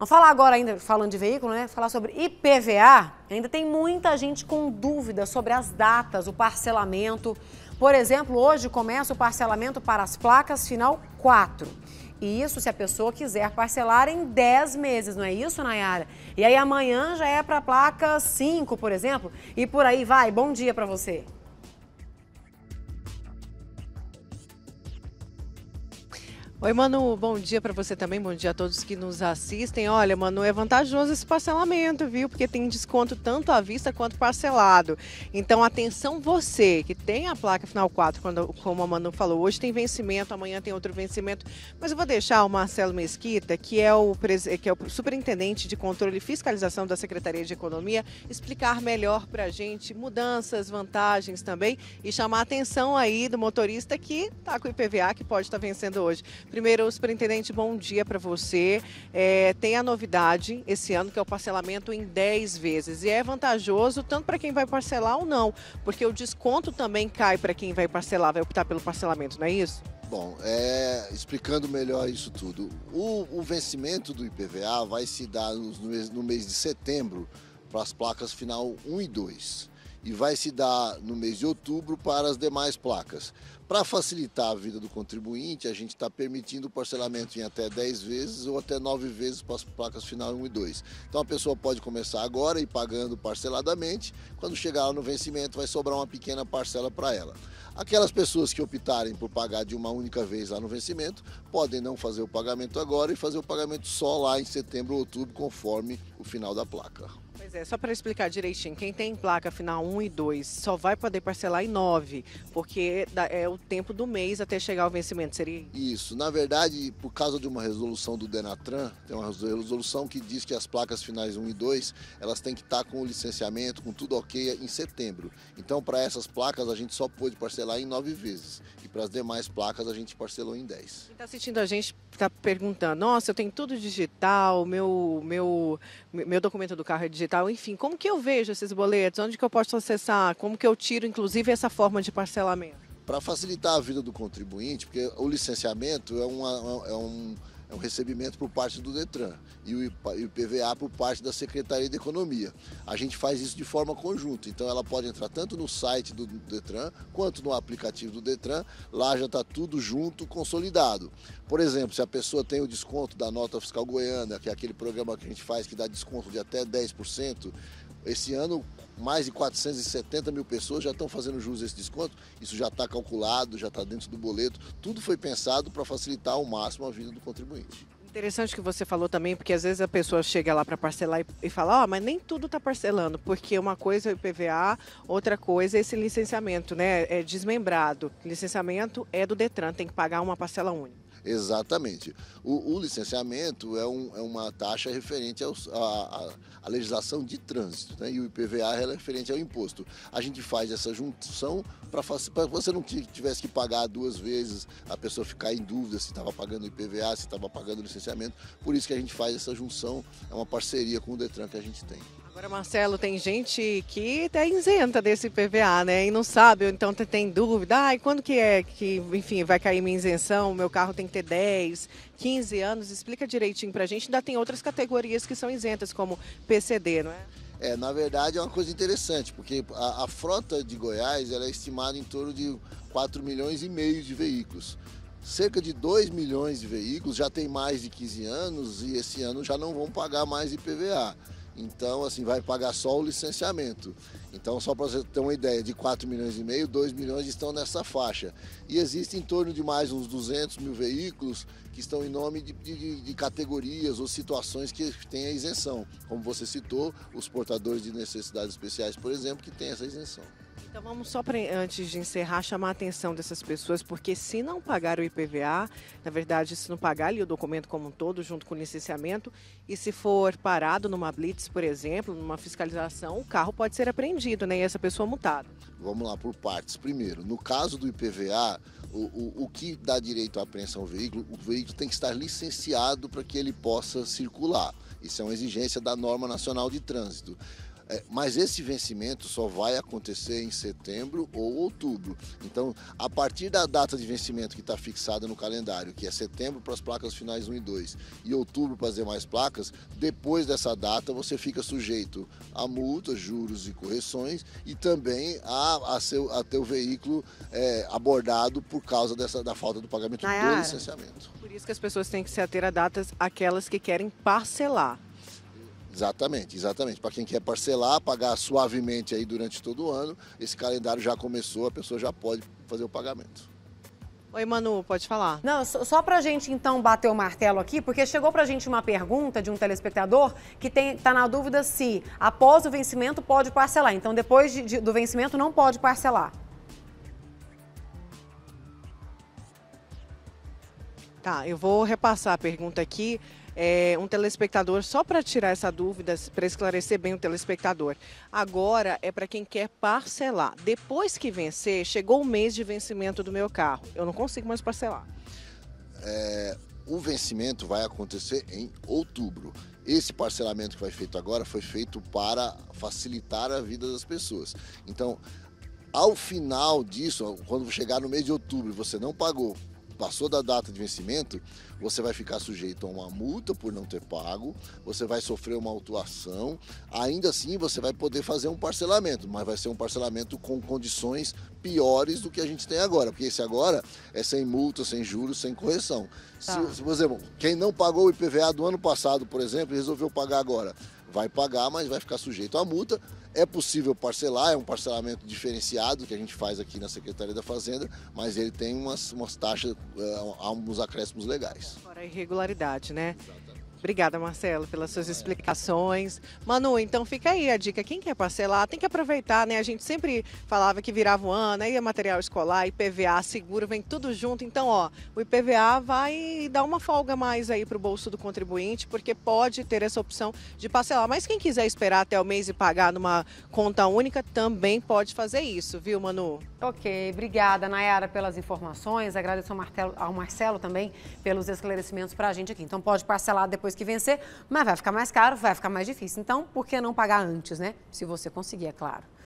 Vamos falar agora ainda, falando de veículo, né? Falar sobre IPVA. Ainda tem muita gente com dúvidas sobre as datas, o parcelamento. Por exemplo, hoje começa o parcelamento para as placas final 4. E isso se a pessoa quiser parcelar em 10 meses, não é isso, Nayara? E aí amanhã já é para a placa 5, por exemplo, e por aí vai. Bom dia para você. Oi, Manu, bom dia para você também, bom dia a todos que nos assistem. Olha, Manu, é vantajoso esse parcelamento, viu? Porque tem desconto tanto à vista quanto parcelado. Então, atenção você que tem a placa final 4, quando, como a Manu falou, hoje tem vencimento, amanhã tem outro vencimento. Mas eu vou deixar o Marcelo Mesquita, que é o, que é o superintendente de controle e fiscalização da Secretaria de Economia, explicar melhor para a gente mudanças, vantagens também e chamar a atenção aí do motorista que está com o IPVA, que pode estar tá vencendo hoje. Primeiro, superintendente, bom dia para você. É, tem a novidade esse ano que é o parcelamento em 10 vezes e é vantajoso tanto para quem vai parcelar ou não, porque o desconto também cai para quem vai parcelar, vai optar pelo parcelamento, não é isso? Bom, é, explicando melhor isso tudo, o, o, vencimento do IPVA vai se dar no, no mês de setembro para as placas final 1 e 2 e vai se dar no mês de outubro para as demais placas. Para facilitar a vida do contribuinte, a gente está permitindo o parcelamento em até 10 vezes ou até 9 vezes para as placas final 1 e 2. Então a pessoa pode começar agora e pagando parceladamente, quando chegar no vencimento vai sobrar uma pequena parcela para ela. Aquelas pessoas que optarem por pagar de uma única vez lá no vencimento, podem não fazer o pagamento agora e fazer o pagamento só lá em setembro ou outubro, conforme o final da placa. Pois é, só para explicar direitinho, quem tem placa final 1 e 2 só vai poder parcelar em 9, porque é o tempo do mês até chegar ao vencimento, seria? Isso, na verdade, por causa de uma resolução do Denatran, tem uma resolução que diz que as placas finais 1 e 2, elas têm que estar tá com o licenciamento, com tudo ok em setembro. Então, para essas placas, a gente só pôde parcelar em 9 vezes, e para as demais placas, a gente parcelou em 10. Quem está assistindo a gente está perguntando, nossa, eu tenho tudo digital, meu, meu, meu documento do carro é digital, tal, enfim, como que eu vejo esses boletos? Onde que eu posso acessar? Como que eu tiro, inclusive, essa forma de parcelamento? Para facilitar a vida do contribuinte, porque o licenciamento é, uma, é um é é um recebimento por parte do Detran e o IPVA por parte da Secretaria de Economia. A gente faz isso de forma conjunta, então ela pode entrar tanto no site do Detran quanto no aplicativo do Detran, lá já está tudo junto, consolidado. Por exemplo, se a pessoa tem o desconto da nota fiscal goiana, que é aquele programa que a gente faz que dá desconto de até 10%, esse ano, mais de 470 mil pessoas já estão fazendo jus a esse desconto. Isso já está calculado, já está dentro do boleto. Tudo foi pensado para facilitar ao máximo a vida do contribuinte. Interessante que você falou também, porque às vezes a pessoa chega lá para parcelar e, fala, ó, oh, mas nem tudo está parcelando, porque uma coisa é o IPVA, outra coisa é esse licenciamento, né? É desmembrado. Licenciamento é do Detran, tem que pagar uma parcela única. Exatamente. O, o licenciamento é, um, é, uma taxa referente à legislação de trânsito, né? E o IPVA é referente ao imposto. A gente faz essa junção para que você não tivesse que pagar duas vezes, a pessoa ficar em dúvida se estava pagando o IPVA, se estava pagando o licenciamento. Por isso que a gente faz essa junção, é uma parceria com o Detran que a gente tem. Agora, Marcelo, tem gente que é isenta desse PVA, né? E não sabe, ou então tem dúvida. Ai, quando que é que, enfim, vai cair minha isenção? Meu carro tem que ter 10, 15 anos. Explica direitinho pra gente. Ainda tem outras categorias que são isentas, como PCD, não é? É, na verdade é uma coisa interessante, porque a, a frota de Goiás é estimada em torno de 4 milhões e meio de veículos. Cerca de 2 milhões de veículos já tem mais de 15 anos e esse ano já não vão pagar mais IPVA. Então, assim, vai pagar só o licenciamento. Então, só para você ter uma ideia, de 4 milhões e meio, 2 milhões estão nessa faixa. E existe em torno de mais uns 200 mil veículos que estão em nome de, de, de categorias ou situações que têm a isenção. Como você citou, os portadores de necessidades especiais, por exemplo, que têm essa isenção. Então vamos só pra, antes de encerrar chamar a atenção dessas pessoas, porque se não pagar o IPVA, na verdade, se não pagar ali o documento como um todo, junto com o licenciamento, e se for parado numa blitz, por exemplo, numa fiscalização, o carro pode ser apreendido, né? E essa pessoa é multada. Vamos lá por partes. Primeiro, no caso do IPVA, o, o, o que dá direito à apreensão do veículo, o veículo tem que estar licenciado para que ele possa circular. Isso é uma exigência da norma nacional de trânsito. É, mas esse vencimento só vai acontecer em setembro ou outubro. Então, a partir da data de vencimento que está fixada no calendário, que é setembro para as placas finais 1 e 2 e outubro para as demais placas, depois dessa data você fica sujeito a multas, juros e correções e também a, a, seu, a ter o veículo é, abordado por causa dessa, da falta do pagamento Nayara, do licenciamento. Por isso que as pessoas têm que se ater a datas aquelas que querem parcelar. Exatamente, exatamente. Para quem quer parcelar, pagar suavemente aí durante todo o ano, esse calendário já começou, a pessoa já pode fazer o pagamento. Oi, Manu, pode falar. Não, só para a gente então bater o martelo aqui, porque chegou para a gente uma pergunta de um telespectador que está na dúvida se após o vencimento pode parcelar. Então, depois de, de, do vencimento, não pode parcelar. Tá, eu vou repassar a pergunta aqui é, um telespectador, só para tirar essa dúvida, para esclarecer bem o telespectador. Agora é para quem quer parcelar. Depois que vencer, chegou o mês de vencimento do meu carro. Eu não consigo mais parcelar. É, o vencimento vai acontecer em outubro. Esse parcelamento que foi feito agora foi feito para facilitar a vida das pessoas. Então, ao final disso, quando chegar no mês de outubro e você não pagou, Passou da data de vencimento, você vai ficar sujeito a uma multa por não ter pago, você vai sofrer uma autuação, ainda assim você vai poder fazer um parcelamento, mas vai ser um parcelamento com condições piores do que a gente tem agora, porque esse agora é sem multa, sem juros, sem correção. Tá. Se, por exemplo, quem não pagou o IPVA do ano passado, por exemplo, e resolveu pagar agora, vai pagar, mas vai ficar sujeito à multa. É possível parcelar, é um parcelamento diferenciado que a gente faz aqui na Secretaria da Fazenda, mas ele tem umas, umas taxas, uh, acréscimos legais. Para a irregularidade, né? Exato. Obrigada, Marcelo, pelas suas explicações. Manu, então fica aí a dica. Quem quer parcelar, tem que aproveitar, né? A gente sempre falava que virava o ano, aí é material escolar, IPVA, seguro, vem tudo junto. Então, ó, o IPVA vai dar uma folga mais aí para o bolso do contribuinte, porque pode ter essa opção de parcelar. Mas quem quiser esperar até o mês e pagar numa conta única, também pode fazer isso, viu, Manu? Ok, obrigada, Nayara, pelas informações. Agradeço ao Marcelo, ao Marcelo também pelos esclarecimentos para a gente aqui. Então, pode parcelar depois depois que vencer, mas vai ficar mais caro, vai ficar mais difícil. Então, por que não pagar antes, né? Se você conseguir, é claro.